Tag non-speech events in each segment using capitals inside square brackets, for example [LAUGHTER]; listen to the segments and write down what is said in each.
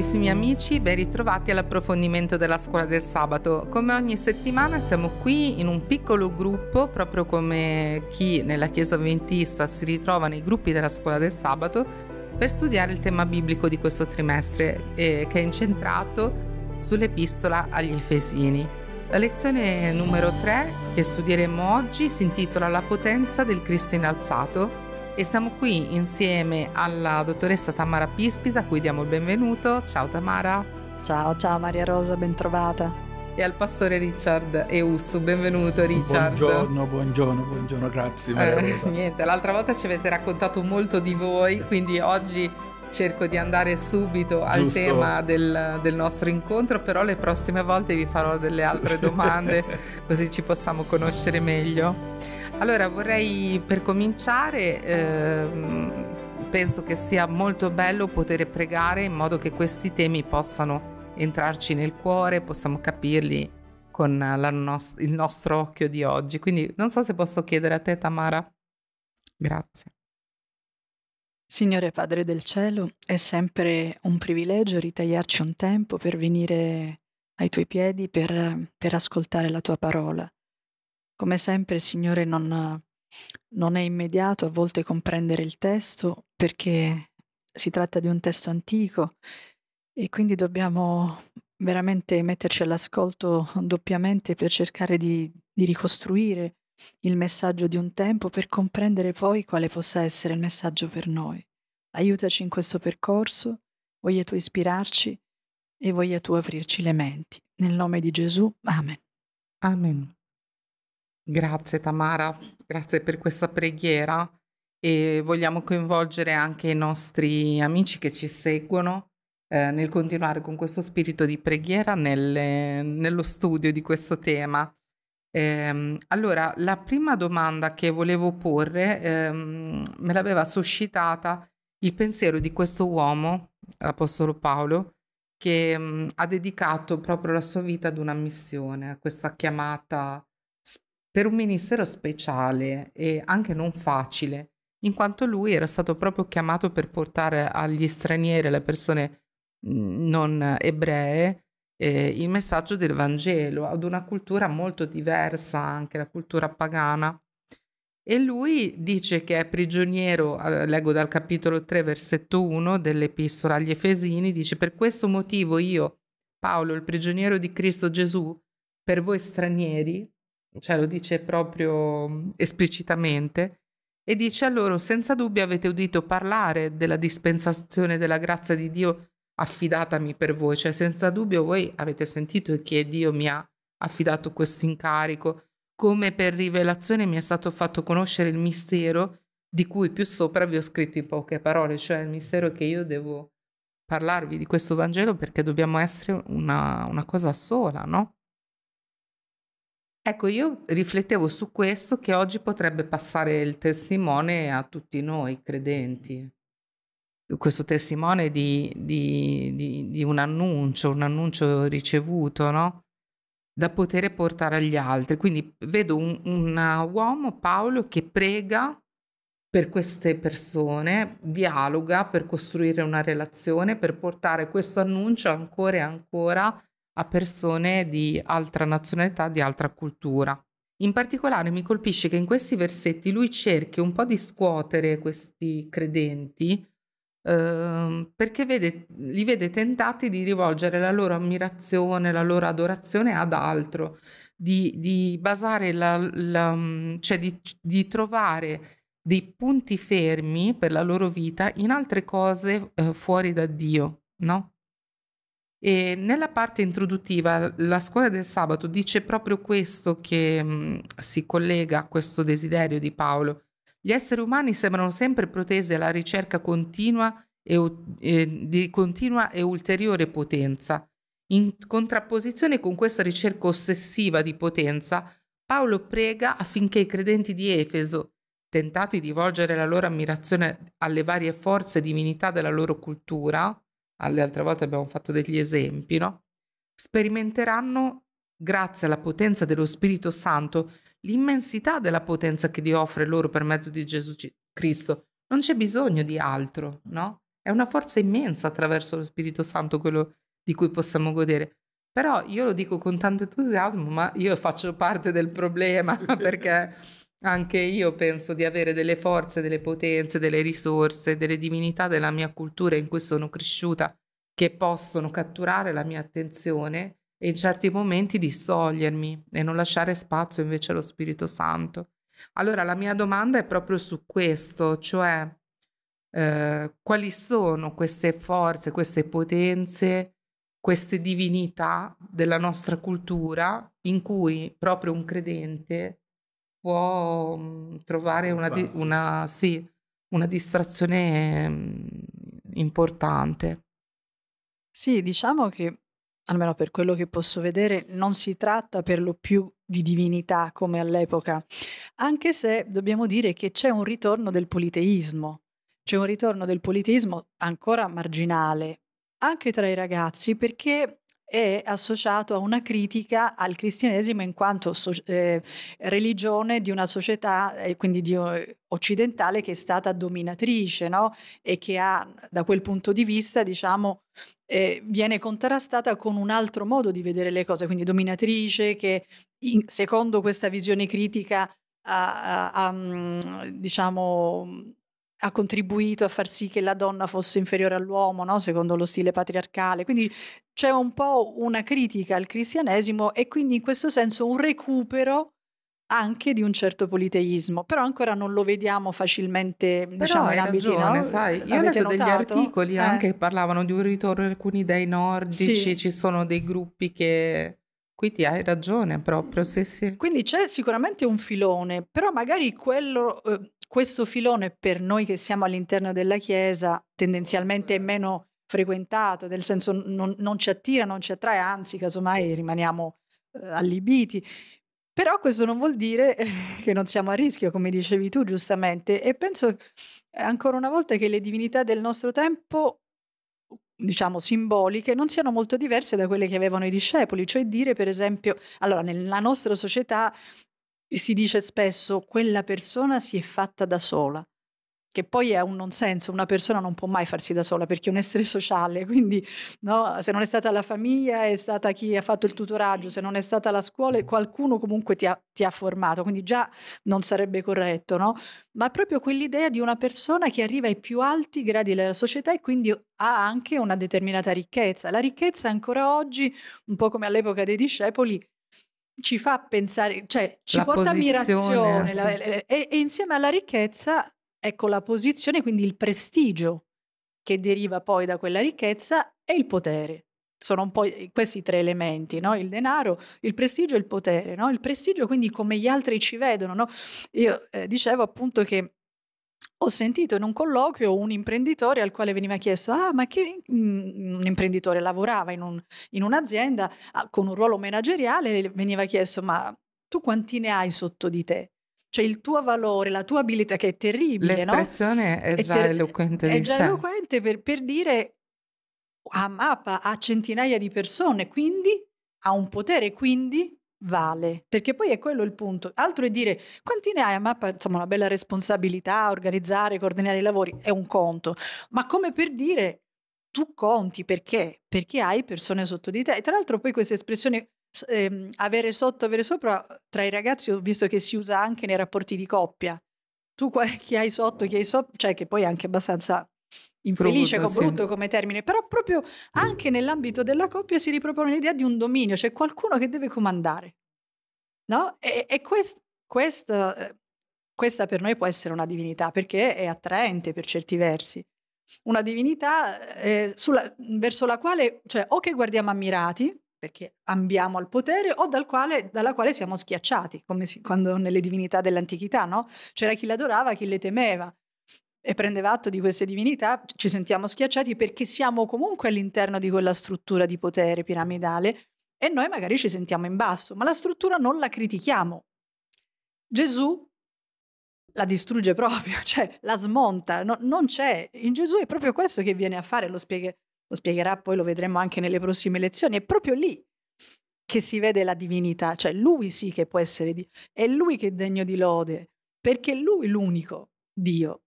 Carissimi amici, ben ritrovati all'approfondimento della scuola del sabato. Come ogni settimana siamo qui in un piccolo gruppo, proprio come chi nella Chiesa Adventista si ritrova nei gruppi della scuola del sabato, per studiare il tema biblico di questo trimestre, eh, che è incentrato sull'epistola agli Efesini. La lezione numero 3 che studieremo oggi si intitola La potenza del Cristo innalzato e siamo qui insieme alla dottoressa Tamara Pispisa a cui diamo il benvenuto. Ciao Tamara. Ciao, ciao Maria Rosa, bentrovata. E al pastore Richard Eussu, benvenuto Richard. Buongiorno, buongiorno, buongiorno, grazie Maria eh, Rosa. Eh, niente, l'altra volta ci avete raccontato molto di voi, quindi oggi cerco di andare subito al Giusto. tema del, del, nostro incontro, però le prossime volte vi farò delle altre domande [LAUGHS] così ci possiamo conoscere meglio. Allora vorrei per cominciare, eh, penso che sia molto bello poter pregare in modo che questi temi possano entrarci nel cuore, possiamo capirli con nos- il nostro occhio di oggi. Quindi non so se posso chiedere a te Tamara. Grazie. Signore Padre del Cielo, è sempre un privilegio ritagliarci un tempo per venire ai tuoi piedi per, per ascoltare la tua parola. Come sempre, Signore, non, non è immediato a volte comprendere il testo perché si tratta di un testo antico e quindi dobbiamo veramente metterci all'ascolto doppiamente per cercare di, di ricostruire il messaggio di un tempo per comprendere poi quale possa essere il messaggio per noi. Aiutaci in questo percorso, voglia tu ispirarci e voglia tu aprirci le menti. Nel nome di Gesù, amen. Amen. Grazie Tamara, grazie per questa preghiera e vogliamo coinvolgere anche i nostri amici che ci seguono eh, nel continuare con questo spirito di preghiera nel, nello studio di questo tema. Ehm, allora, la prima domanda che volevo porre ehm, me l'aveva suscitata il pensiero di questo uomo, l'Apostolo Paolo, che mh, mm, ha dedicato proprio la sua vita ad una missione, a questa chiamata per un ministero speciale e anche non facile, in quanto lui era stato proprio chiamato per portare agli stranieri, alle persone mm, non ebree, eh, il messaggio del Vangelo ad una cultura molto diversa, anche la cultura pagana. E lui dice che è prigioniero, eh, leggo dal capitolo 3, versetto 1 dell'epistola agli Efesini, dice per questo motivo io, Paolo, il prigioniero di Cristo Gesù, per voi stranieri, cioè lo dice proprio mm, esplicitamente, e dice a loro, senza dubbio avete udito parlare della dispensazione della grazia di Dio affidatami per voi, cioè senza dubbio voi avete sentito che Dio mi ha affidato questo incarico, come per rivelazione mi è stato fatto conoscere il mistero di cui più sopra vi ho scritto in poche parole, cioè il mistero che io devo parlarvi di questo Vangelo perché dobbiamo essere una, una cosa sola, no? Ecco, io riflettevo su questo che oggi potrebbe passare il testimone a tutti noi credenti. Questo testimone di, di, di, di un annuncio, un annuncio ricevuto, no? Da poter portare agli altri. Quindi vedo un, un uomo, Paolo, che prega per queste persone, dialoga per costruire una relazione, per portare questo annuncio ancora e ancora a persone di altra nazionalità, di altra cultura. In particolare mi colpisce che in questi versetti lui cerchi un po' di scuotere questi credenti eh, perché vede, li vede tentati di rivolgere la loro ammirazione, la loro adorazione ad altro, di, di basare, la, la, cioè di, di, trovare dei punti fermi per la loro vita in altre cose eh, fuori da Dio, no? E nella parte introduttiva la scuola del sabato dice proprio questo che mh, mm, si collega a questo desiderio di Paolo. Gli esseri umani sembrano sempre protesi alla ricerca continua e, eh, di continua e ulteriore potenza. In contrapposizione con questa ricerca ossessiva di potenza, Paolo prega affinché i credenti di Efeso, tentati di volgere la loro ammirazione alle varie forze e divinità della loro cultura, alle altre volte abbiamo fatto degli esempi, no? Sperimenteranno, grazie alla potenza dello Spirito Santo, l'immensità della potenza che Dio offre loro per mezzo di Gesù Cristo. Non c'è bisogno di altro, no? È una forza immensa attraverso lo Spirito Santo quello di cui possiamo godere. Però io lo dico con tanto entusiasmo, ma io faccio parte del problema [LAUGHS] perché anche io penso di avere delle forze, delle potenze, delle risorse, delle divinità della mia cultura in cui sono cresciuta che possono catturare la mia attenzione e in certi momenti distogliermi e non lasciare spazio invece allo Spirito Santo. Allora la mia domanda è proprio su questo, cioè eh, quali sono queste forze, queste potenze, queste divinità della nostra cultura in cui proprio un credente può mhmm, trovare una, di, una, sì, una distrazione mhmm, importante. Sì, diciamo che, almeno per quello che posso vedere, non si tratta per lo più di divinità come all'epoca, anche se dobbiamo dire che c'è un ritorno del politeismo, c'è un ritorno del politeismo ancora marginale, anche tra i ragazzi, perché è associato a una critica al cristianesimo in quanto so- eh, religione di una società, eh, quindi di, eh, occidentale, che è stata dominatrice no? e che ha, da quel punto di vista, diciamo, eh, viene contrastata con un altro modo di vedere le cose, quindi dominatrice che in, secondo questa visione critica ha, ha, ha mm, diciamo, ha contribuito a far sì che la donna fosse inferiore all'uomo, no? secondo lo stile patriarcale. Quindi c'è un po' una critica al cristianesimo e quindi in questo senso un recupero anche di un certo politeismo, però ancora non lo vediamo facilmente però diciamo, in abiti, no? sai, io ho letto notato? degli articoli eh. anche che parlavano di un ritorno di alcuni dei nordici, sì. ci sono dei gruppi che quindi hai ragione proprio, sì, sì. Quindi c'è sicuramente un filone, però magari quello eh, questo filone per noi che siamo all'interno della Chiesa tendenzialmente è mm. meno frequentato, nel senso non, non ci attira, non ci attrae, anzi casomai rimaniamo eh, allibiti. Però questo non vuol dire [LAUGHS] che non siamo a rischio, come dicevi tu giustamente, e penso ancora una volta che le divinità del nostro tempo, diciamo simboliche, non siano molto diverse da quelle che avevano i discepoli, cioè dire per esempio, allora nella nostra società si dice spesso quella persona si è fatta da sola, che poi è un non senso, una persona non può mai farsi da sola perché è un essere sociale, [LAUGHS] quindi no, se non è stata la famiglia, è stata chi ha fatto il tutoraggio, se non è stata la scuola, qualcuno comunque ti ha, ti ha formato, quindi già non sarebbe corretto, no? ma proprio quell'idea di una persona che arriva ai più alti gradi della società e quindi ha anche una determinata ricchezza. La ricchezza ancora oggi, un po' come all'epoca dei discepoli, ci fa pensare, cioè ci la porta ammirazione sì. la, eh, e, eh, e insieme alla ricchezza, ecco la posizione, quindi il prestigio che deriva poi da quella ricchezza e il potere sono un po' questi tre elementi, no? il denaro, il prestigio e il potere. No? Il prestigio quindi come gli altri ci vedono. No? Io eh, dicevo appunto che ho sentito in un colloquio un imprenditore al quale veniva chiesto, ah ma che mm, un imprenditore lavorava in, un, in un'azienda ah, con un ruolo manageriale veniva chiesto, ma tu quanti ne hai sotto di te? Cioè il tuo valore, la tua abilità che è terribile. L'espressione no? è, già è, ter- eloquente è già sé. eloquente per, per dire a mappa a centinaia di persone, quindi ha un potere, quindi vale, perché poi è quello il punto. Altro è dire quanti ne hai a mappa, insomma una bella responsabilità, organizzare, coordinare i lavori, è un conto, ma come per dire tu conti perché? Perché hai persone sotto di te. E tra l'altro poi questa espressione eh, avere sotto, avere sopra, tra i ragazzi ho visto che si usa anche nei rapporti di coppia. Tu [LAUGHS] chi hai sotto, chi hai sopra, cioè che poi è anche abbastanza infelice, Provo, brutto come termine, però proprio anche nell'ambito della coppia si ripropone l'idea di un dominio, c'è cioè qualcuno che deve comandare. No? E, e quest, quest, eh, questa per noi può essere una divinità perché è attraente per certi versi. Una divinità eh, sulla, verso la quale, cioè, o che guardiamo ammirati, perché ambiamo al potere o dal quale, dalla quale siamo schiacciati, come si, quando nelle divinità dell'antichità, no? C'era chi l'adorava, chi le temeva e prendeva atto di queste divinità, ci sentiamo schiacciati perché siamo comunque all'interno di quella struttura di potere piramidale e noi magari ci sentiamo in basso, ma la struttura non la critichiamo. Gesù la distrugge proprio, [LAUGHS] cioè la smonta, no, non c'è. In Gesù è proprio questo che viene a fare, lo, spieghe, lo spiegherà poi, lo vedremo anche nelle prossime lezioni, è proprio lì che si vede la divinità, cioè lui sì che può essere Dio, è lui che è degno di lode, perché lui è l'unico Dio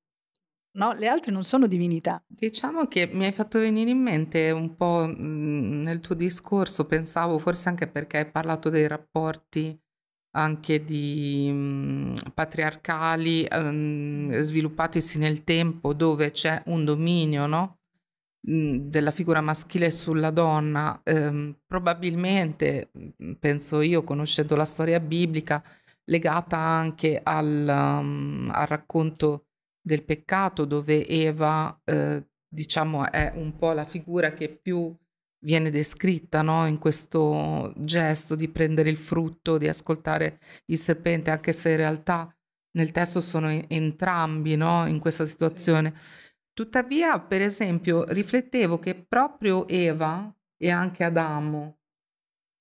No, le altre non sono divinità. Diciamo che mi hai fatto venire in mente un po' mm, nel tuo discorso, pensavo forse anche perché hai parlato dei rapporti anche di um, patriarcali um, sviluppatisi nel tempo dove c'è un dominio no? Mm, della figura maschile sulla donna. Um, probabilmente, penso io, conoscendo la storia biblica, legata anche al, al racconto del peccato, dove Eva, eh, diciamo, è un po' la figura che più viene descritta no? in questo gesto di prendere il frutto, di ascoltare il serpente, anche se in realtà nel testo sono entrambi no? in questa situazione. Tuttavia, per esempio, riflettevo che proprio Eva e anche Adamo,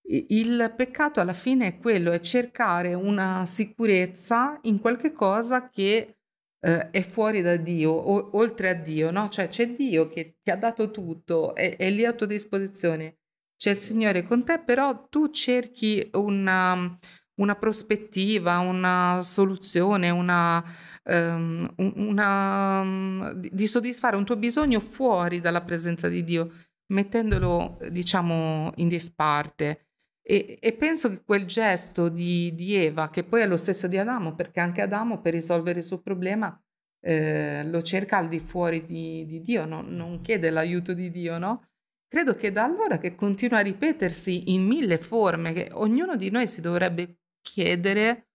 il peccato alla fine è quello, è cercare una sicurezza in qualche cosa che eh, è fuori da Dio, o, oltre a Dio, no? Cioè c'è Dio che ti ha dato tutto, è, è lì a tua disposizione, c'è il Signore con te, però tu cerchi una, una prospettiva, una soluzione, una, um, una, di soddisfare un tuo bisogno fuori dalla presenza di Dio, mettendolo, diciamo, in disparte. E, e, penso che quel gesto di, di, Eva, che poi è lo stesso di Adamo, perché anche Adamo per risolvere il suo problema eh, lo cerca al di fuori di, di Dio, no? non chiede l'aiuto di Dio, no? Credo che da allora che continua a ripetersi in mille forme, che ognuno di noi si dovrebbe chiedere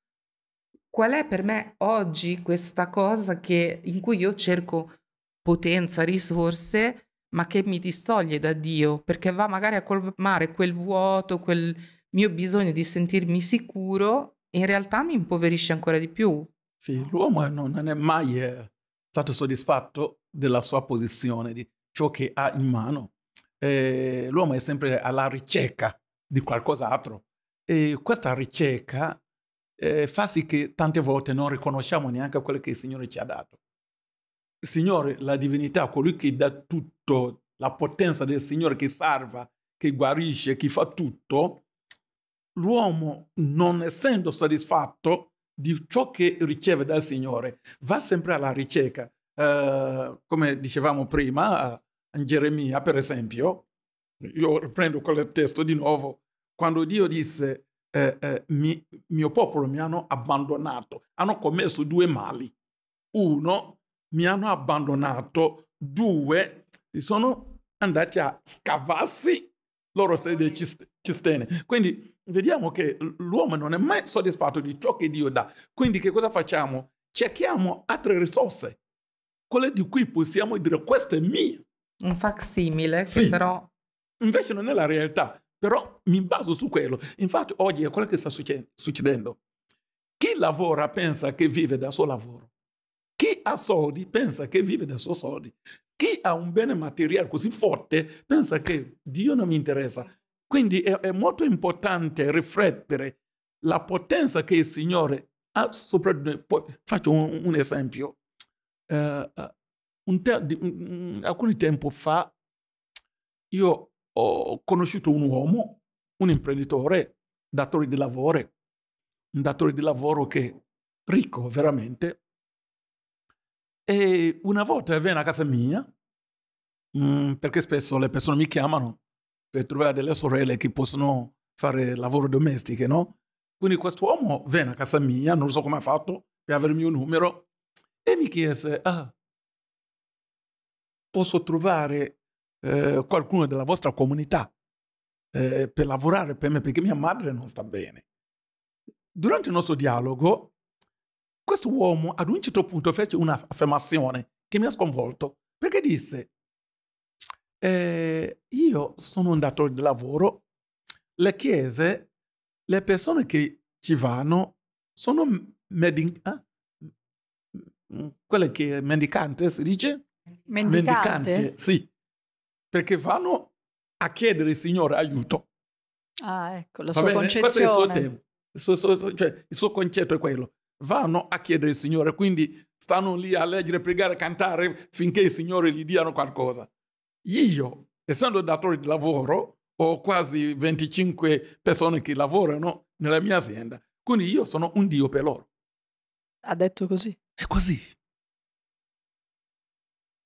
qual è per me oggi questa cosa che, in cui io cerco potenza, risorse ma che mi distoglie da Dio, perché va magari a colmare quel vuoto, quel mio bisogno di sentirmi sicuro, in realtà mi impoverisce ancora di più. Sì, l'uomo non è mai eh, stato soddisfatto della sua posizione, di ciò che ha in mano. Eh, l'uomo è sempre alla ricerca di qualcos'altro e questa ricerca eh, fa sì che tante volte non riconosciamo neanche quello che il Signore ci ha dato. Il Signore, la divinità, colui che dà tutto, tutto, la potenza del Signore che salva, che guarisce, che fa tutto, l'uomo, non essendo soddisfatto di ciò che riceve dal Signore, va sempre alla ricerca. Uh, come dicevamo prima, in Geremia, per esempio, io riprendo quel testo di nuovo, quando Dio disse, eh, eh, mi, mio popolo mi hanno abbandonato, hanno commesso due mali. Uno, mi hanno abbandonato, due, si sono andati a scavarsi loro sede cisterne. Quindi vediamo che l'uomo non è mai soddisfatto di ciò che Dio dà. Quindi che cosa facciamo? Cerchiamo altre risorse, quelle di cui possiamo dire questo è mio. Un facsimile sì. però... Invece non è la realtà, però mi baso su quello. Infatti oggi è quello che sta succedendo. Chi lavora pensa che vive dal suo lavoro. Chi ha soldi pensa che vive dai suoi soldi. Chi ha un bene materiale così forte pensa che Dio non mi interessa. Quindi è, è molto importante riflettere la potenza che il Signore ha sopra di noi. faccio un, un esempio. Uh, un te di, um, alcuni tempo fa io ho conosciuto un uomo, un imprenditore, datore di lavoro, un datore di lavoro che ricco veramente, e una volta venne a casa mia, mm, perché spesso le persone mi chiamano per trovare delle sorelle che possono fare lavoro domestico, no? Quindi questo uomo venne a casa mia, non so come ha fatto per avere il mio numero, e mi chiese, ah, posso trovare eh, qualcuno della vostra comunità eh, per lavorare per me, perché mia madre non sta bene. Durante il nostro dialogo questo uomo ad un certo punto fece un'affermazione che mi ha sconvolto, perché disse, eh, io sono un datore di lavoro, le chiese, le persone che ci vanno sono medin- eh? quelle che mendicante si dice? Mendicante. mendicante, sì, perché vanno a chiedere il Signore aiuto. Ah, ecco, la sua concezione. Questo è il suo tema. Il suo, cioè, il suo concetto è quello vanno a chiedere il Signore, quindi stanno lì a leggere, pregare, cantare finché il Signore gli diano qualcosa. Io, essendo datore di lavoro, ho quasi 25 persone che lavorano nella mia azienda, quindi io sono un Dio per loro. Ha detto così. È così.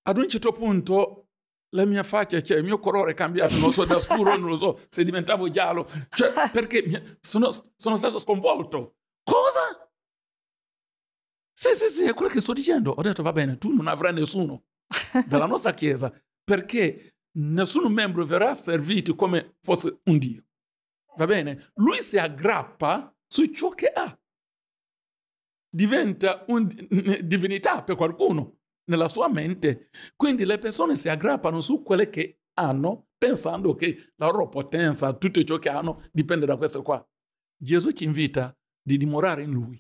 Ad un certo punto la mia faccia, cioè il mio colore è cambiato, non lo so, da scuro non lo so, se diventavo giallo, cioè [LAUGHS] perché sono, sono stato sconvolto. Cosa? Sì, sì, sì, è quello che sto dicendo. Ho detto, va bene, tu non avrai nessuno [LAUGHS] della nostra Chiesa, perché nessun membro verrà servito come fosse un Dio. Va bene? Lui si aggrappa su ciò che ha. Diventa una divinità per qualcuno nella sua mente. Quindi le persone si aggrappano su quelle che hanno, pensando che la loro potenza, tutto ciò che hanno, dipende da questo qua. Gesù ci invita di dimorare in lui.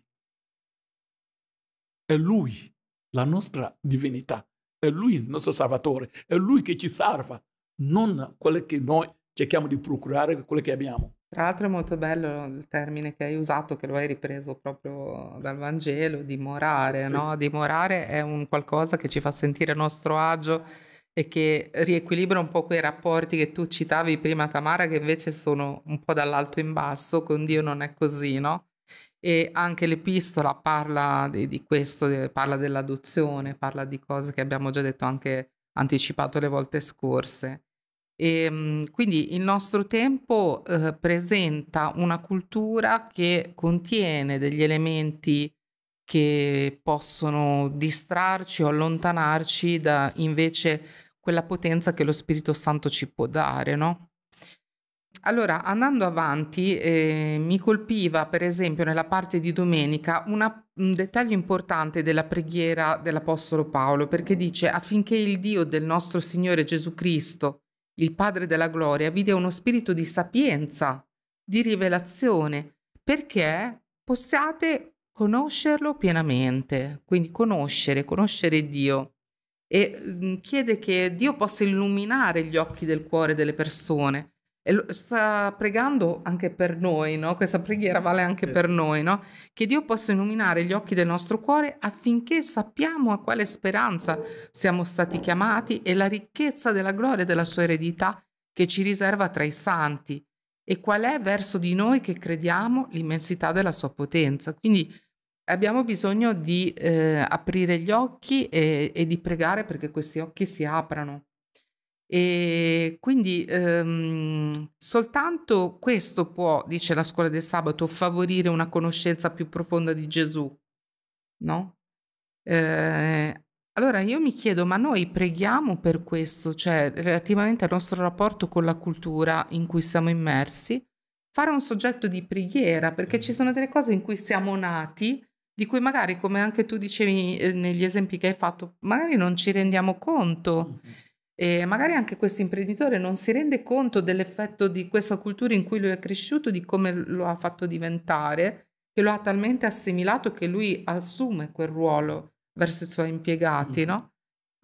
È Lui la nostra divinità, è Lui il nostro Salvatore, è Lui che ci salva, non quello che noi cerchiamo di procurare, quello che abbiamo. Tra l'altro è molto bello il termine che hai usato, che lo hai ripreso proprio dal Vangelo, dimorare, sì. no? Dimorare è un qualcosa che ci fa sentire a nostro agio e che riequilibra un po' quei rapporti che tu citavi prima, Tamara, che invece sono un po' dall'alto in basso, con Dio non è così, no? e anche l'epistola parla di, di questo, parla dell'adozione, parla di cose che abbiamo già detto anche anticipato le volte scorse. E, ehm, quindi il nostro tempo eh, presenta una cultura che contiene degli elementi che possono distrarci o allontanarci da invece quella potenza che lo Spirito Santo ci può dare, no? allora, andando avanti, eh, mi colpiva per esempio nella parte di domenica una, un dettaglio importante della preghiera dell'Apostolo Paolo, perché dice affinché il Dio del nostro Signore Gesù Cristo, il Padre della Gloria, vi dia uno spirito di sapienza, di rivelazione, perché possiate conoscerlo pienamente, quindi conoscere, conoscere Dio e mm, chiede che Dio possa illuminare gli occhi del cuore delle persone e sta pregando anche per noi, no? Questa preghiera vale anche yes. per noi, no? Che Dio possa illuminare gli occhi del nostro cuore affinché sappiamo a quale speranza siamo stati chiamati e la ricchezza della gloria della sua eredità che ci riserva tra i santi e qual è verso di noi che crediamo l'immensità della sua potenza. Quindi abbiamo bisogno di eh, aprire gli occhi e, e di pregare perché questi occhi si aprano e quindi ehm, soltanto questo può, dice la scuola del sabato, favorire una conoscenza più profonda di Gesù, no? Eh, allora io mi chiedo, ma noi preghiamo per questo, cioè relativamente al nostro rapporto con la cultura in cui siamo immersi, fare un soggetto di preghiera, perché ci sono delle cose in cui siamo nati, di cui magari, come anche tu dicevi eh, negli esempi che hai fatto, magari non ci rendiamo conto. Mm-hmm e magari anche questo imprenditore non si rende conto dell'effetto di questa cultura in cui lui è cresciuto, di come lo ha fatto diventare, che lo ha talmente assimilato che lui assume quel ruolo verso i suoi impiegati, mm. no?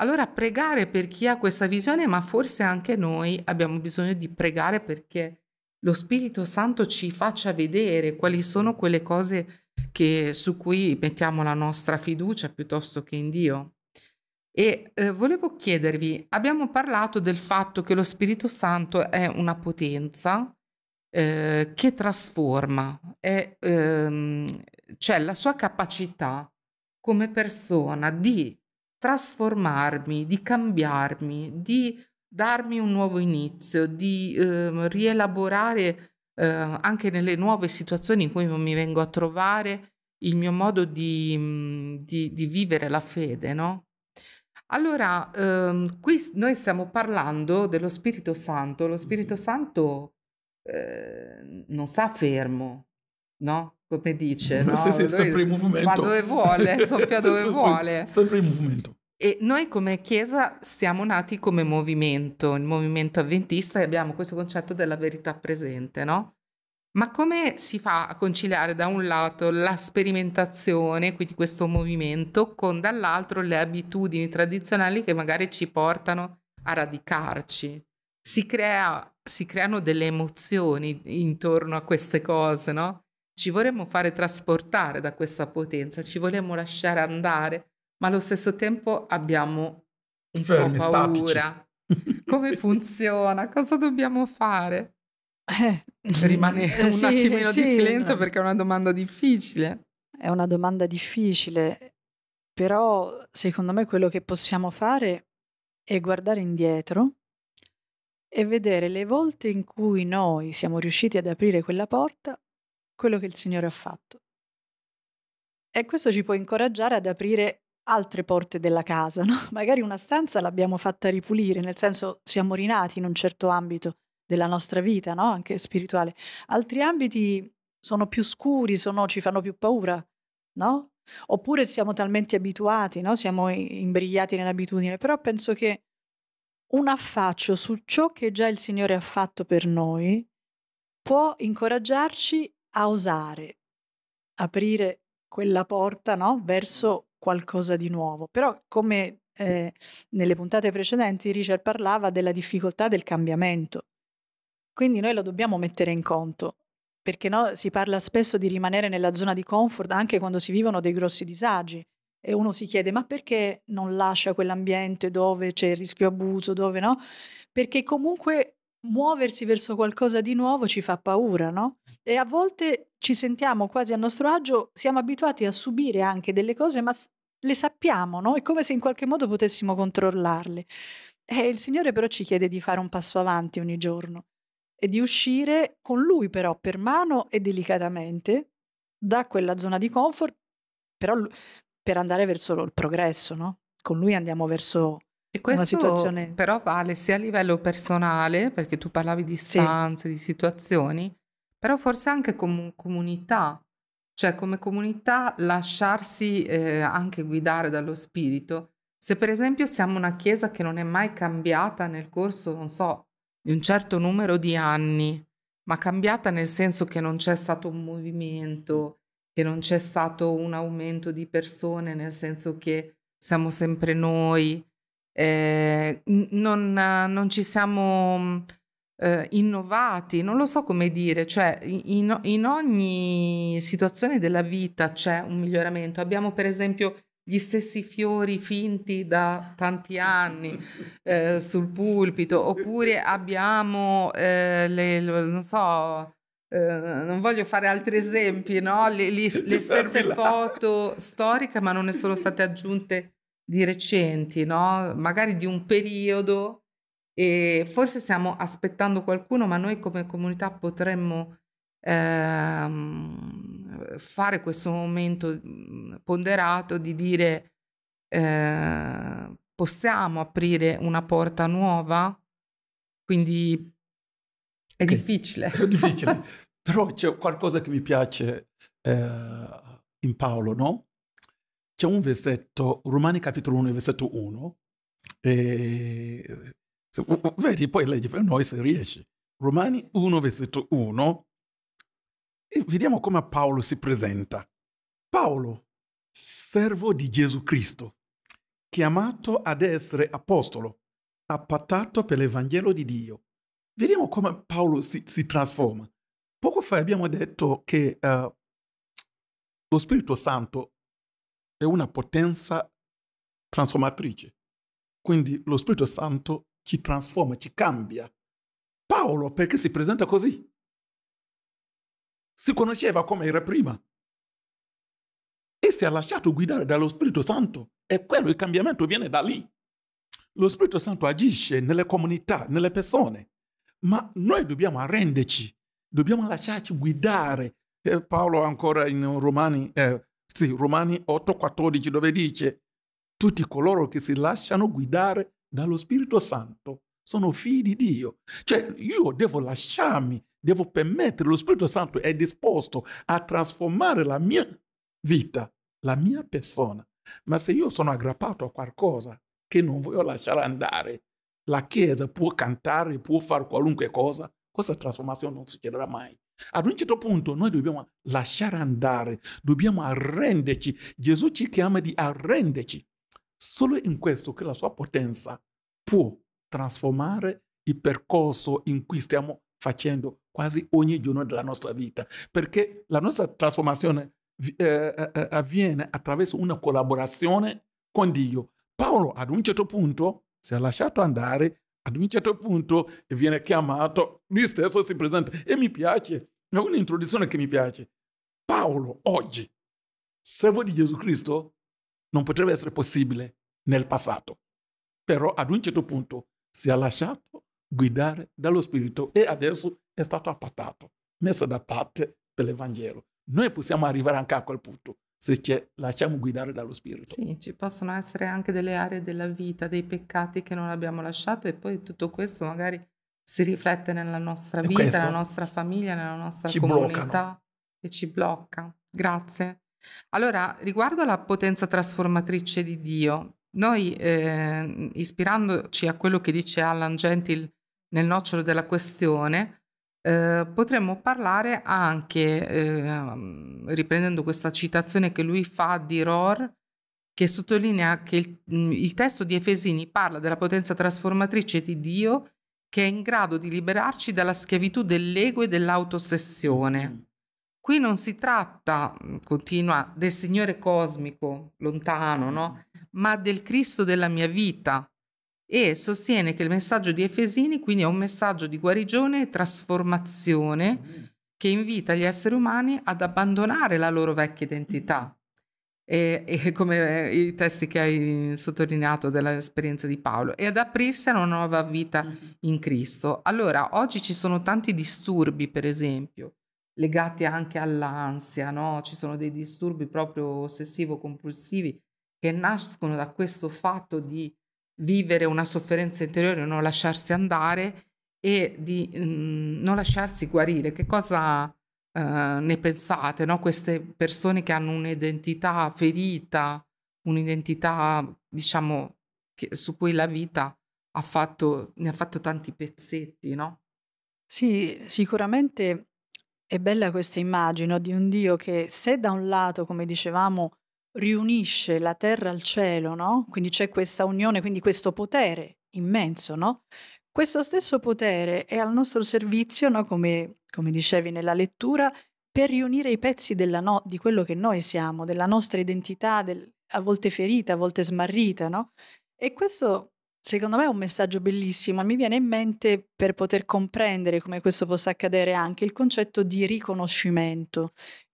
Allora pregare per chi ha questa visione, ma forse anche noi abbiamo bisogno di pregare perché lo Spirito Santo ci faccia vedere quali sono mm. quelle cose che, su cui mettiamo la nostra fiducia piuttosto che in Dio. E eh, volevo chiedervi, abbiamo parlato del fatto che lo Spirito Santo è una potenza eh, che trasforma, è, ehm, cioè la sua capacità come persona di trasformarmi, di cambiarmi, di darmi un nuovo inizio, di ehm, eh, rielaborare anche nelle nuove situazioni in cui mi vengo a trovare il mio modo di, di, di vivere la fede, no? Allora, ehm, qui noi stiamo parlando dello Spirito Santo. Lo Spirito Santo eh, non sta fermo, no? Come dice, [LAUGHS] no? Sì, sì, sempre in movimento. Va dove vuole, [LAUGHS] soffia dove vuole. Sempre in movimento. E noi come Chiesa siamo nati come movimento, il movimento avventista, e abbiamo questo concetto della verità presente, no? Ma come si fa a conciliare da un lato la sperimentazione, quindi questo movimento, con dall'altro le abitudini tradizionali che magari ci portano a radicarci? Si, crea, si creano delle emozioni intorno a queste cose, no? Ci vorremmo fare trasportare da questa potenza, ci vorremmo lasciare andare, ma allo stesso tempo abbiamo un Fermi, po' paura. Statici. Come [LAUGHS] funziona? Cosa dobbiamo fare? Eh. [LAUGHS] Rimane eh, un sì, attimino sì, di silenzio no. perché è una domanda difficile. È una domanda difficile, però secondo me quello che possiamo fare è guardare indietro e vedere le volte in cui noi siamo riusciti ad aprire quella porta, quello che il Signore ha fatto. E questo ci può incoraggiare ad aprire altre porte della casa, no? [LAUGHS] Magari una stanza l'abbiamo fatta ripulire, nel senso siamo rinati in un certo ambito, della nostra vita, no? anche spirituale. Altri ambiti sono più scuri, sono, ci fanno più paura, no? Oppure siamo talmente abituati, no? siamo imbrigliati nell'abitudine, però penso che un affaccio su ciò che già il Signore ha fatto per noi può incoraggiarci a osare, aprire quella porta no? verso qualcosa di nuovo. Però come eh, nelle puntate precedenti Richard parlava della difficoltà del cambiamento, quindi noi lo dobbiamo mettere in conto, perché no, si parla spesso di rimanere nella zona di comfort anche quando si vivono dei grossi disagi e uno si chiede ma perché non lascia quell'ambiente dove c'è il rischio abuso, dove no? Perché comunque muoversi verso qualcosa di nuovo ci fa paura, no? E a volte ci sentiamo quasi a nostro agio, siamo abituati a subire anche delle cose, ma le sappiamo, no? È come se in qualche modo potessimo controllarle. E eh, il Signore però ci chiede di fare un passo avanti ogni giorno e di uscire con lui però per mano e delicatamente da quella zona di comfort, però per andare verso il progresso, no? Con lui andiamo verso e questo situazione... però vale sia a livello personale, perché tu parlavi di stanze, sì. di situazioni, però forse anche come comunità, cioè come comunità lasciarsi eh, anche guidare dallo spirito. Se per esempio siamo una chiesa che non è mai cambiata nel corso, non so, di un certo numero di anni, ma cambiata nel senso che non c'è stato un movimento, che non c'è stato un aumento di persone, nel senso che siamo sempre noi, eh, non, non, ci siamo eh, innovati, non lo so come dire, cioè in, in ogni situazione della vita c'è un miglioramento. Abbiamo per esempio gli stessi fiori finti da tanti anni eh, sul pulpito, oppure abbiamo, eh, le, non so, eh, non voglio fare altri esempi, no? le, le, le stesse foto storiche, ma non ne sono state aggiunte di recenti, no? magari di un periodo, e forse stiamo aspettando qualcuno, ma noi come comunità potremmo ehm, fare questo momento mm, ponderato di dire eh, possiamo aprire una porta nuova, quindi è okay. difficile. È difficile, [LAUGHS] però c'è qualcosa che mi piace eh, in Paolo, no? C'è un versetto, Romani capitolo 1, versetto 1, e, se, vedi, poi leggi per noi se riesci. Romani 1, versetto 1, e vediamo come Paolo si presenta. Paolo, servo di Gesù Cristo, chiamato ad essere apostolo, appatato per l'Evangelo di Dio. Vediamo come Paolo si, si trasforma. Poco fa abbiamo detto che uh, lo Spirito Santo è una potenza trasformatrice. Quindi lo Spirito Santo ci trasforma, ci cambia. Paolo perché si presenta così? si conosceva come era prima. E si è lasciato guidare dallo Spirito Santo. E quello il cambiamento viene da lì. Lo Spirito Santo agisce nelle comunità, nelle persone. Ma noi dobbiamo arrenderci, dobbiamo lasciarci guidare. E Paolo ancora in Romani, eh, sì, Romani 8,14 dove dice tutti coloro che si lasciano guidare dallo Spirito Santo sono figli di Dio. Cioè io devo lasciarmi, devo permettere, lo Spirito Santo è disposto a trasformare la mia vita, la mia persona. Ma se io sono aggrappato a qualcosa che non voglio lasciare andare, la Chiesa può cantare, può fare qualunque cosa, questa trasformazione non succederà mai. Ad un certo punto noi dobbiamo lasciare andare, dobbiamo arrenderci. Gesù ci chiama di arrenderci. Solo in questo che la sua potenza può trasformare il percorso in cui stiamo facendo quasi ogni giorno della nostra vita, perché la nostra trasformazione eh, eh, eh, avviene attraverso una collaborazione con Dio. Paolo ad un certo punto si è lasciato andare, ad un certo punto viene chiamato, lui stesso si presenta e mi piace, è un'introduzione che mi piace. Paolo oggi, servo di Gesù Cristo, non potrebbe essere possibile nel passato, però ad un certo punto si è lasciato guidare dallo Spirito e adesso è stato appatato, messo da parte per l'Evangelo. Noi possiamo arrivare anche a quel punto se ci lasciamo guidare dallo Spirito. Sì, ci possono essere anche delle aree della vita, dei peccati che non abbiamo lasciato e poi tutto questo magari si riflette nella nostra vita, nella nostra famiglia, nella nostra comunità bloccano. e ci blocca. Grazie. Allora, riguardo alla potenza trasformatrice di Dio, noi, eh, ispirandoci a quello che dice Alan Gentil nel nocciolo della questione, eh, potremmo parlare anche, eh, riprendendo questa citazione che lui fa di Rohr, che sottolinea che il, mm, il testo di Efesini parla della potenza trasformatrice di Dio che è in grado di liberarci dalla schiavitù dell'ego e dell'autossessione. Mm. Qui non si tratta, mm, continua, del Signore cosmico lontano, no? ma del Cristo della mia vita. E sostiene che il messaggio di Efesini quindi è un messaggio di guarigione e trasformazione che invita gli esseri umani ad abbandonare la loro vecchia identità. E, e come i testi che hai sottolineato dell'esperienza di Paolo, e ad aprirsi a una nuova vita in Cristo. Allora, oggi ci sono tanti disturbi, per esempio, legati anche all'ansia, no? ci sono dei disturbi proprio ossessivo-compulsivi che nascono da questo fatto di vivere una sofferenza interiore, non lasciarsi andare e di mh, mm, non lasciarsi guarire. Che cosa eh, ne pensate? No? Queste persone che hanno un'identità ferita, un'identità diciamo che, su cui la vita ha fatto, ne ha fatto tanti pezzetti, no? Sì, sicuramente è bella questa immagine di un Dio che se da un lato, come dicevamo, riunisce la terra al cielo, no? Quindi c'è questa unione, quindi questo potere immenso, no? Questo stesso potere è al nostro servizio, no? come, come, dicevi nella lettura, per riunire i pezzi no, di quello che noi siamo, della nostra identità, del, a volte ferita, a volte smarrita, no? E questo secondo me è un messaggio bellissimo. Mi viene in mente, per poter comprendere come questo possa accadere, anche il concetto di riconoscimento.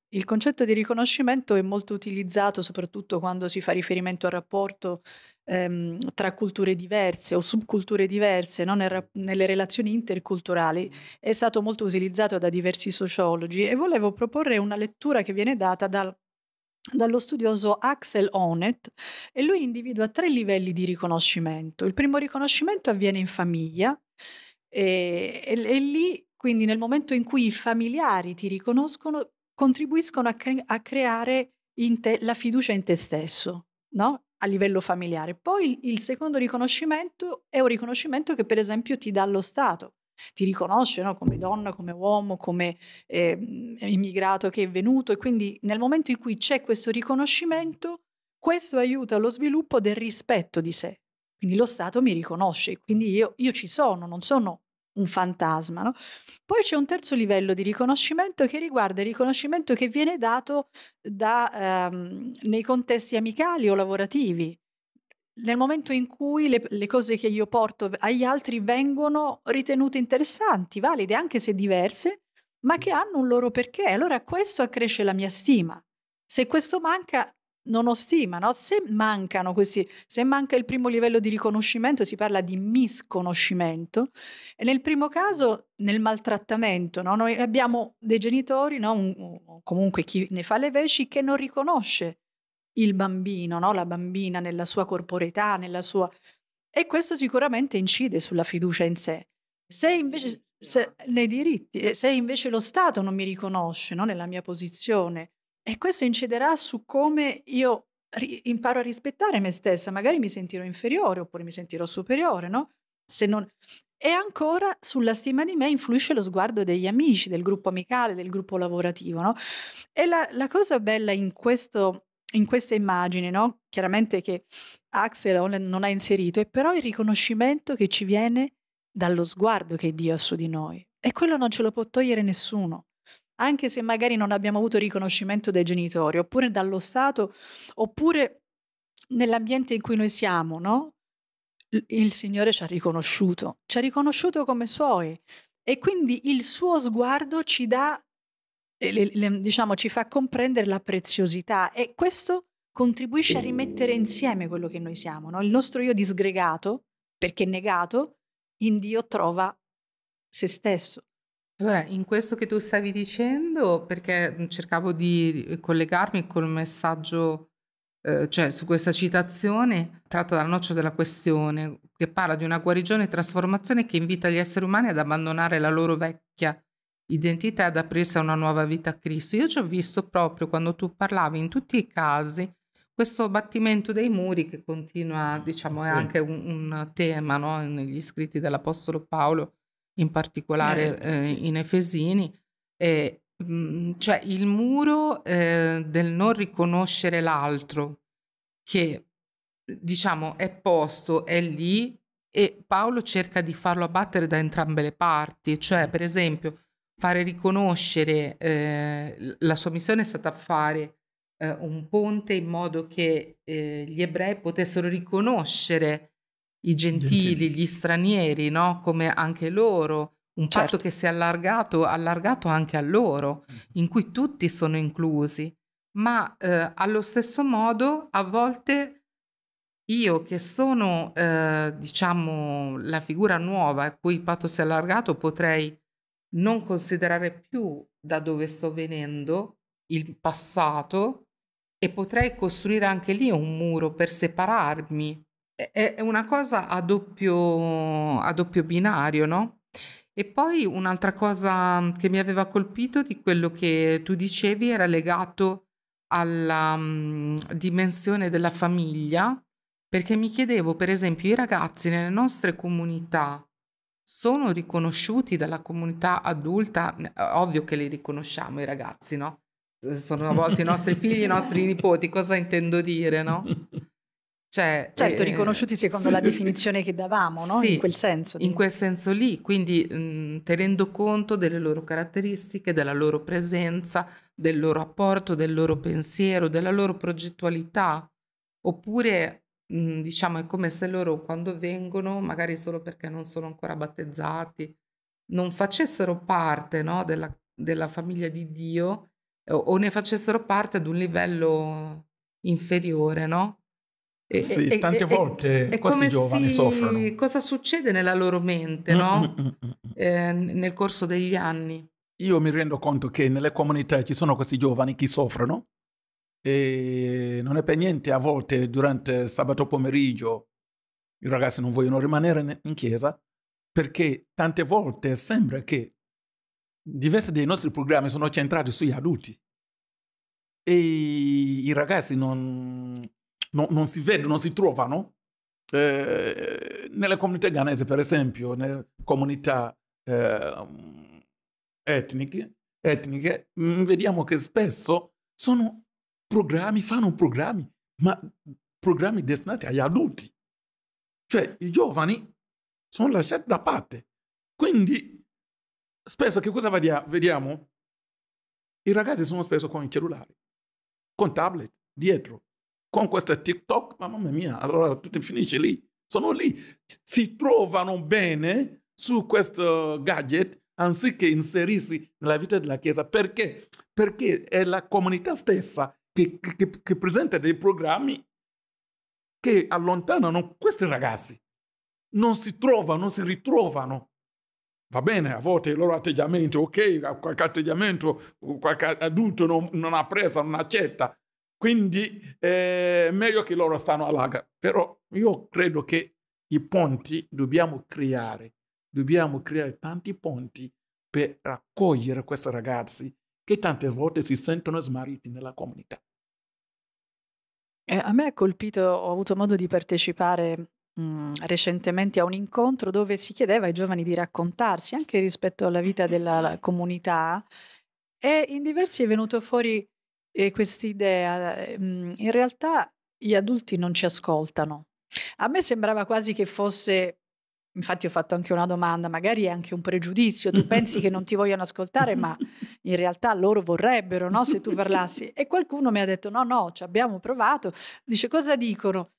Il concetto di riconoscimento è molto utilizzato soprattutto quando si fa riferimento al rapporto ehm, tra culture diverse o subculture diverse, no? nelle relazioni interculturali. È stato molto utilizzato da diversi sociologi e volevo proporre una lettura che viene data dal dallo studioso Axel Onet e lui individua tre livelli di riconoscimento. Il primo riconoscimento avviene in famiglia e, e, e lì, quindi nel momento in cui i familiari ti riconoscono, contribuiscono a, cre- a creare te, la fiducia in te stesso, no? a livello familiare. Poi il, il secondo riconoscimento è un riconoscimento che per esempio ti dà lo Stato ti riconosce no? come donna, come uomo, come eh, immigrato che è venuto e quindi nel momento in cui c'è questo riconoscimento, questo aiuta allo sviluppo del rispetto di sé. Quindi lo Stato mi riconosce, quindi io, io ci sono, non sono un fantasma. No? Poi c'è un terzo livello di riconoscimento che riguarda il riconoscimento che viene dato da, ehm, nei contesti amicali o lavorativi nel momento in cui le, le, cose che io porto agli altri vengono ritenute interessanti, valide, anche se diverse, ma che hanno un loro perché. Allora questo accresce la mia stima. Se questo manca, non ho stima, no? Se mancano questi, se manca il primo livello di riconoscimento, si parla di misconoscimento. E nel primo caso, nel maltrattamento, no? Noi abbiamo dei genitori, no? un, comunque chi ne fa le veci, che non riconosce il bambino, no? la bambina nella sua corporeità, nella sua... E questo sicuramente incide sulla fiducia in sé. Se invece, se, nei diritti, eh, se invece lo Stato non mi riconosce no? nella mia posizione, e questo inciderà su come io imparo a rispettare me stessa, magari mi sentirò inferiore oppure mi sentirò superiore, no? Se non... E ancora sulla stima di me influisce lo sguardo degli amici, del gruppo amicale, del gruppo lavorativo, no? E la, la cosa bella in questo in questa immagine, no? chiaramente che Axel non ha inserito, è però il riconoscimento che ci viene dallo sguardo che Dio ha su di noi. E quello non ce lo può togliere nessuno, anche se magari non abbiamo avuto riconoscimento dai genitori, oppure dallo Stato, oppure nell'ambiente in cui noi siamo, no? Il Signore ci ha riconosciuto, ci ha riconosciuto come suoi e quindi il suo sguardo ci dà le, le, diciamo, ci fa comprendere la preziosità e questo contribuisce a rimettere insieme quello che noi siamo. No? Il nostro io disgregato, perché negato, in Dio trova se stesso. Allora, in questo che tu stavi dicendo, perché cercavo di collegarmi col messaggio, eh, cioè su questa citazione tratta dal noccio della questione, che parla di una guarigione e trasformazione che invita gli esseri umani ad abbandonare la loro vecchia identità ad presa a una nuova vita a Cristo. Io ci ho visto proprio quando tu parlavi in tutti i casi questo battimento dei muri che continua, mm, diciamo, sì. è anche un, un tema no? negli scritti dell'Apostolo Paolo, in particolare eh, eh, in Efesini. E, mh, mm, cioè il muro eh, del non riconoscere l'altro che diciamo è posto, è lì e Paolo cerca di farlo abbattere da entrambe le parti, cioè per esempio fare riconoscere eh, la sua missione è stata fare eh, un ponte in modo che eh, gli ebrei potessero riconoscere i gentili, gentili. gli stranieri, no? come anche loro, un certo. patto che si è allargato, allargato anche a loro, mm-hmm. in cui tutti sono inclusi, ma eh, allo stesso modo a volte io che sono, eh, diciamo, la figura nuova a cui il patto si è allargato, potrei non considerare più da dove sto venendo il passato e potrei costruire anche lì un muro per separarmi. È una cosa a doppio, a doppio binario, no? E poi un'altra cosa che mi aveva colpito di quello che tu dicevi era legato alla um, dimensione della famiglia, perché mi chiedevo, per esempio, i ragazzi nelle nostre comunità sono riconosciuti dalla comunità adulta, eh, ovvio che li riconosciamo i ragazzi, no? Sono a volte i nostri figli, i nostri [LAUGHS] nipoti, cosa intendo dire, no? Cioè, certo, eh, riconosciuti secondo sì. la definizione che davamo, no? Sì, in quel senso. In quel senso lì, quindi mh, mm, tenendo conto delle loro caratteristiche, della loro presenza, del loro apporto, del loro pensiero, della loro progettualità, oppure Mhmm, diciamo è come se loro quando vengono, magari solo perché non sono ancora battezzati, non facessero parte no, della, della, famiglia di Dio o, o, ne facessero parte ad un livello inferiore, no? E, sì, e, tante e, volte e, questi giovani si, soffrono. Cosa succede nella loro mente, mm, no? eh, nel corso degli anni. Io mi rendo conto che nelle comunità ci sono questi giovani che soffrono e non è per niente, a volte durante sabato pomeriggio i ragazzi non vogliono rimanere in chiesa perché tante volte sembra che diversi dei nostri programmi sono centrati sugli adulti e i ragazzi non, non, non si vedono, non si trovano. Eh, nelle comunità ghanese, per esempio, nelle comunità eh, etniche, etniche, vediamo che spesso sono programmi, fanno programmi, ma programmi destinati agli adulti. Cioè i giovani sono lasciati da parte. Quindi spesso che cosa vediamo? I ragazzi sono spesso con i cellulari, con tablet, dietro, con questa TikTok, mamma mia, allora tutto finisce lì. Sono lì, si trovano bene su questo gadget anziché inserirsi nella vita della Chiesa. Perché? Perché è la comunità stessa che, che, che presenta dei programmi che allontanano questi ragazzi. Non si trovano, non si ritrovano. Va bene, a volte il loro atteggiamento, ok, qualche atteggiamento, qualche adulto non, non ha preso, non accetta. Quindi è eh, meglio che loro stanno a laga. Però io credo che i ponti dobbiamo creare, dobbiamo creare tanti ponti per raccogliere questi ragazzi che tante volte si sentono smarriti nella comunità. Eh, a me ha colpito, ho avuto modo di partecipare mh, mhmm, recentemente a un incontro dove si chiedeva ai giovani di raccontarsi anche rispetto alla vita mm-hmm. della comunità e in diversi è venuto fuori eh, questa idea. Eh, mhmm, in realtà gli adulti non ci ascoltano. A me sembrava quasi che fosse Infatti ho fatto anche una domanda, magari è anche un pregiudizio, tu pensi che non ti vogliono ascoltare, ma in realtà loro vorrebbero, no? Se tu parlassi. E qualcuno mi ha detto no, no, ci abbiamo provato. Dice cosa dicono?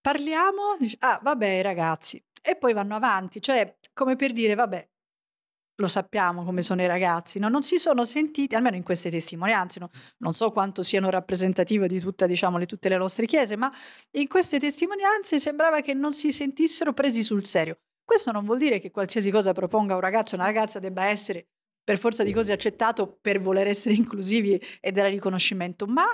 Parliamo? Dice, ah, vabbè ragazzi. E poi vanno avanti, cioè come per dire, vabbè, lo sappiamo come sono i ragazzi, no? non si sono sentiti, almeno in queste testimonianze, no? non so quanto siano rappresentative di tutta, diciamo, le, tutte le nostre chiese, ma in queste testimonianze sembrava che non si sentissero presi sul serio. Questo non vuol dire che qualsiasi cosa proponga un ragazzo o una ragazza debba essere per forza di cose accettato per voler essere inclusivi e dare riconoscimento, ma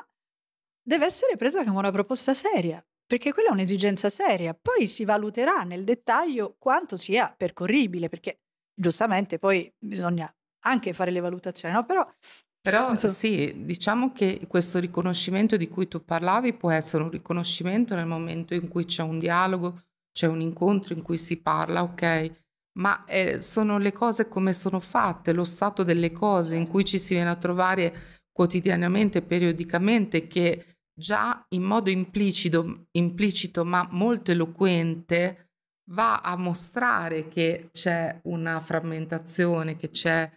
deve essere presa come una proposta seria, perché quella è un'esigenza seria. Poi si valuterà nel dettaglio quanto sia percorribile, perché giustamente poi bisogna anche fare le valutazioni, no? Però, Però insomma... Eh, sì, diciamo che questo riconoscimento di cui tu parlavi può essere un riconoscimento nel momento in cui c'è un dialogo, c'è un incontro in cui si parla, ok? Ma eh, sono le cose come sono fatte, lo stato delle cose in cui ci si viene a trovare quotidianamente, periodicamente, che già in modo implicito, implicito ma molto eloquente va a mostrare che c'è una frammentazione, che c'è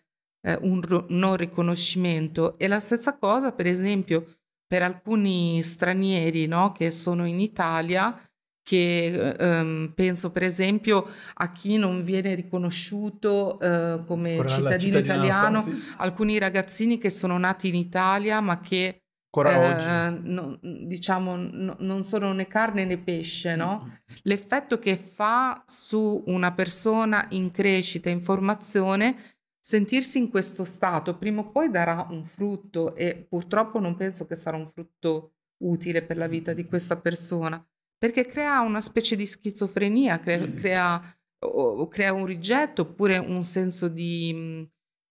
eh, un ro- non riconoscimento. E la stessa cosa, per esempio, per alcuni stranieri no, che sono in Italia, che eh, ehm, penso per esempio a chi non viene riconosciuto eh, come cittadino italiano, sì. alcuni ragazzini che sono nati in Italia ma che Ancora eh, no, diciamo, no, non sono né carne né pesce, no? L'effetto che fa su una persona in crescita, in formazione, sentirsi in questo stato, prima o poi darà un frutto e purtroppo non penso che sarà un frutto utile per la vita di questa persona, perché crea una specie di schizofrenia, crea, crea, o, crea un rigetto oppure un senso di mm,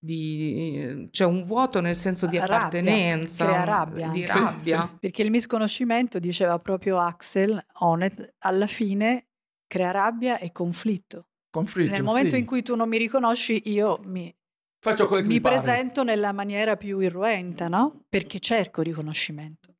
di, c'è cioè, un vuoto nel senso di rabbia, appartenenza, crea rabbia, di rabbia. Sì, perché il misconoscimento, diceva proprio Axel Onet, alla fine crea rabbia e conflitto. conflitto Nel momento sì. in cui tu non mi riconosci, io mi, mi presento nella maniera più irruenta, no? Perché cerco riconoscimento.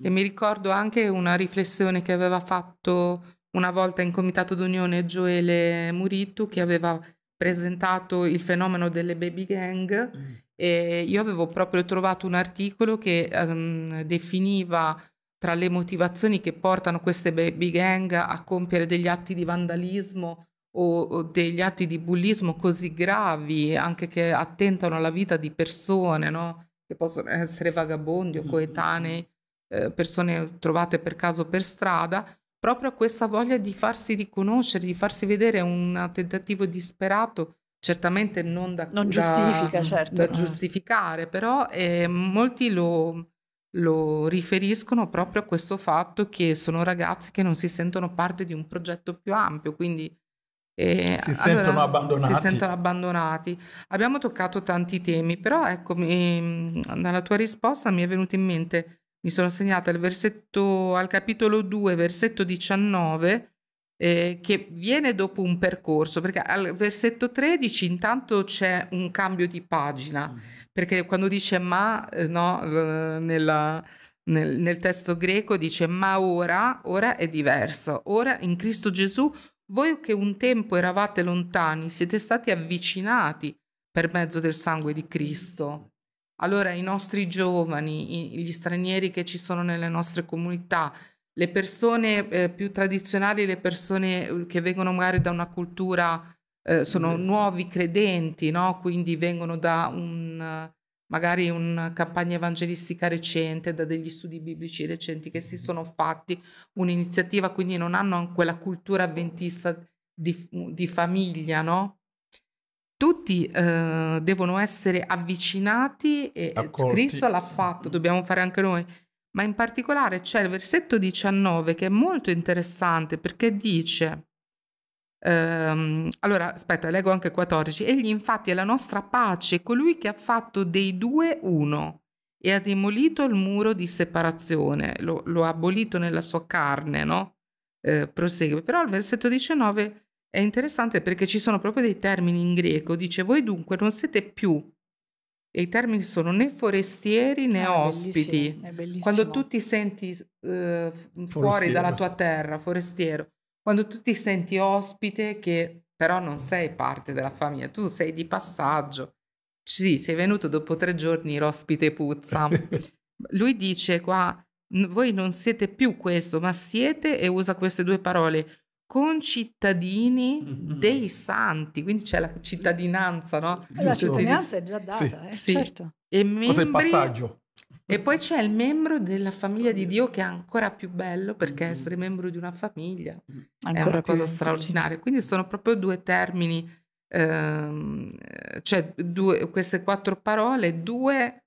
E mi ricordo anche una riflessione che aveva fatto una volta in comitato d'unione Gioele Muritu, che aveva presentato il fenomeno delle baby gang mm. e io avevo proprio trovato un articolo che um, definiva tra le motivazioni che portano queste baby gang a compiere degli atti di vandalismo o, o degli atti di bullismo così gravi, anche che attentano alla vita di persone, no? che possono essere vagabondi o mm, mm, coetanei, mm. eh, persone trovate per caso per strada, proprio questa voglia di farsi riconoscere, di farsi vedere un tentativo disperato, certamente non da, non da, certo, da no. giustificare, però eh, molti lo, lo riferiscono proprio a questo fatto che sono ragazzi che non si sentono parte di un progetto più ampio, quindi eh, si, allora, sentono abbandonati. si sentono abbandonati. Abbiamo toccato tanti temi, però ecco, mi, dalla mm, tua risposta mi è venuto in mente mi sono segnata al, versetto, al capitolo 2, versetto 19, eh, che viene dopo un percorso, perché al versetto 13 intanto c'è un cambio di pagina, mm. perché quando dice ma, eh, no, nella, nel, nel, testo greco dice ma ora, ora è diverso, ora in Cristo Gesù voi che un tempo eravate lontani siete stati avvicinati per mezzo del sangue di Cristo. Allora i nostri giovani, gli stranieri che ci sono nelle nostre comunità, le persone eh, più tradizionali, le persone eh, che vengono magari da una cultura, eh, sono nuovi credenti, no? quindi vengono da un, magari una campagna evangelistica recente, da degli studi biblici recenti che si sono fatti, un'iniziativa, quindi non hanno quella cultura avventista di, di famiglia, no? tutti eh, devono essere avvicinati e Accorti. Cristo l'ha fatto, dobbiamo fare anche noi. Ma in particolare c'è il versetto 19 che è molto interessante perché dice, ehm, allora aspetta, leggo anche 14, egli infatti è la nostra pace, colui che ha fatto dei due uno e ha demolito il muro di separazione, lo, lo ha abolito nella sua carne, no? Eh, prosegue, però il versetto 19 è interessante perché ci sono proprio dei termini in greco, dice voi dunque non siete più e i termini sono né forestieri né eh, ospiti. Bellissimo, bellissimo. Quando tu ti senti eh, fuori dalla tua terra, forestiero, quando tu ti senti ospite che però non sei parte della famiglia, tu sei di passaggio. Sì, sei venuto dopo tre giorni, l'ospite puzza. [LAUGHS] Lui dice qua, voi non siete più questo, ma siete, e usa queste due parole, concittadini mm dei santi, quindi c'è la cittadinanza, no? La cittadinanza è già data, eh? sì. certo. E membri... Cos'è il passaggio? E poi c'è il membro della famiglia di Dio che è ancora più bello perché mm-hmm. essere membro di una famiglia mm-hmm. ancora è una cosa straordinaria. Quindi sono proprio due termini, ehm, cioè due, queste quattro parole, due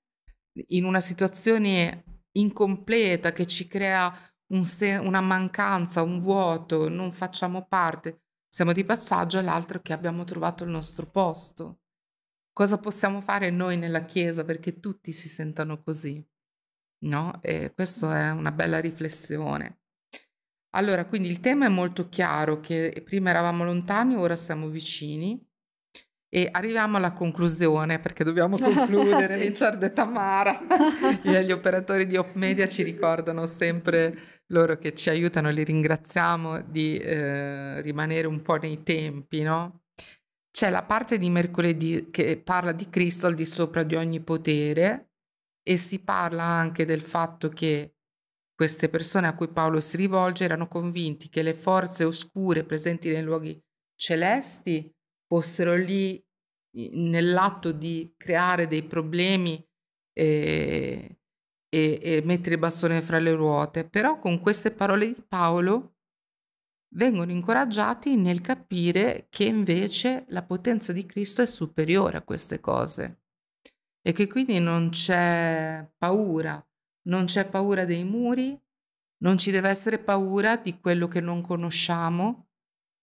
in una situazione incompleta che ci crea un una mancanza, un vuoto, non facciamo parte, siamo di passaggio e l'altro che abbiamo trovato il nostro posto. Cosa possiamo fare noi nella Chiesa perché tutti si sentano così? No? E questa è una bella riflessione. Allora, quindi il tema è molto chiaro, che prima eravamo lontani, ora siamo vicini. E arriviamo alla conclusione, perché dobbiamo [LAUGHS] concludere, sì. Richard e Tamara, [LAUGHS] gli operatori di Op Media ci ricordano sempre loro che ci aiutano, li ringraziamo di eh, rimanere un po' nei tempi, no? C'è la parte di mercoledì che parla di Cristo al di sopra di ogni potere e si parla anche del fatto che queste persone a cui Paolo si rivolge erano convinti che le forze oscure presenti nei luoghi celesti fossero lì nell'atto di creare dei problemi e, eh, e, e, mettere il bastone fra le ruote, però con queste parole di Paolo vengono incoraggiati nel capire che invece la potenza di Cristo è superiore a queste cose e che quindi non c'è paura, non c'è paura dei muri, non ci deve essere paura di quello che non conosciamo,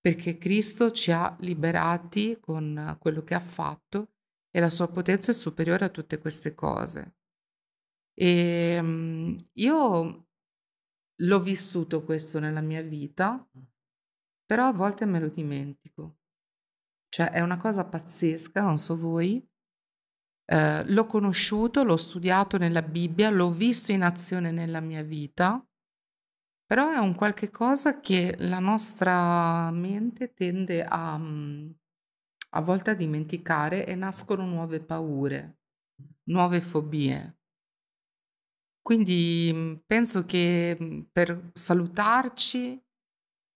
perché Cristo ci ha liberati con quello che ha fatto e la sua potenza è superiore a tutte queste cose. E ehm, io l'ho vissuto questo nella mia vita, però a volte me lo dimentico. Cioè è una cosa pazzesca, non so voi. Eh, l'ho conosciuto, l'ho studiato nella Bibbia, l'ho visto in azione nella mia vita però è un qualche cosa che la nostra mente tende a, mhmm, a volte a dimenticare e nascono nuove paure, nuove fobie. Quindi mhmm, penso che mhmm, per salutarci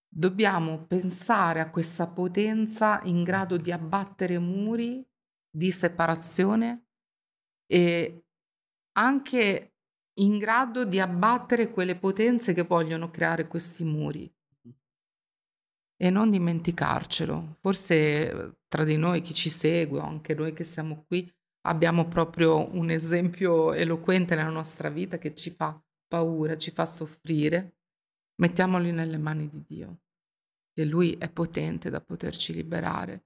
dobbiamo pensare a questa potenza in grado di abbattere muri di separazione e anche in grado di abbattere quelle potenze che vogliono creare questi muri. Mm-hmm. E non dimenticarcelo. Forse eh, tra di noi chi ci segue, anche noi che siamo qui, abbiamo proprio un esempio eloquente nella nostra vita che ci fa paura, ci fa soffrire. Mettiamoli nelle mani di Dio, che Lui è potente da poterci liberare.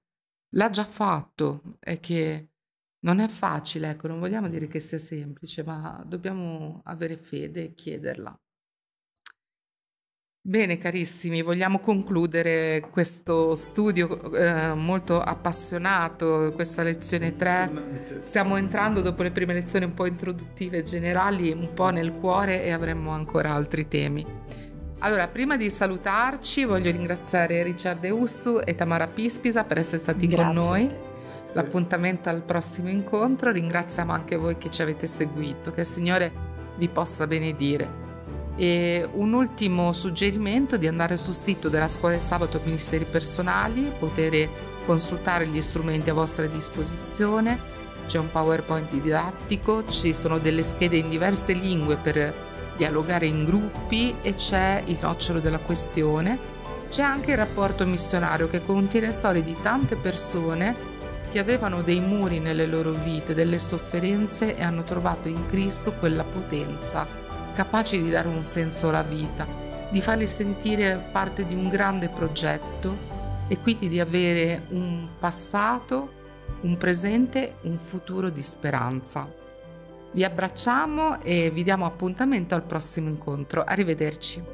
L'ha già fatto, è che non è facile, ecco, non vogliamo dire che sia semplice, ma dobbiamo avere fede e chiederla. Bene carissimi, vogliamo concludere questo studio eh, molto appassionato, questa lezione 3. Stiamo entrando dopo le prime lezioni un po' introduttive e generali, un po' nel cuore e avremo ancora altri temi. Allora, prima di salutarci voglio ringraziare Ricciardo Eussu e Tamara Pispisa per essere stati Grazie con noi. Grazie. L'appuntamento al prossimo incontro. Ringraziamo anche voi che ci avete seguito. Che il Signore vi possa benedire. E un ultimo suggerimento di andare sul sito della Scuola del Sabato Ministeri Personali, poter consultare gli strumenti a vostra disposizione. C'è un PowerPoint didattico, ci sono delle schede in diverse lingue per dialogare in gruppi e c'è il nocciolo della questione. C'è anche il rapporto missionario che contiene storie di tante persone che avevano dei muri nelle loro vite, delle sofferenze e hanno trovato in Cristo quella potenza, capace di dare un senso alla vita, di farli sentire parte di un grande progetto e quindi di avere un passato, un presente, un futuro di speranza. Vi abbracciamo e vi diamo appuntamento al prossimo incontro. Arrivederci.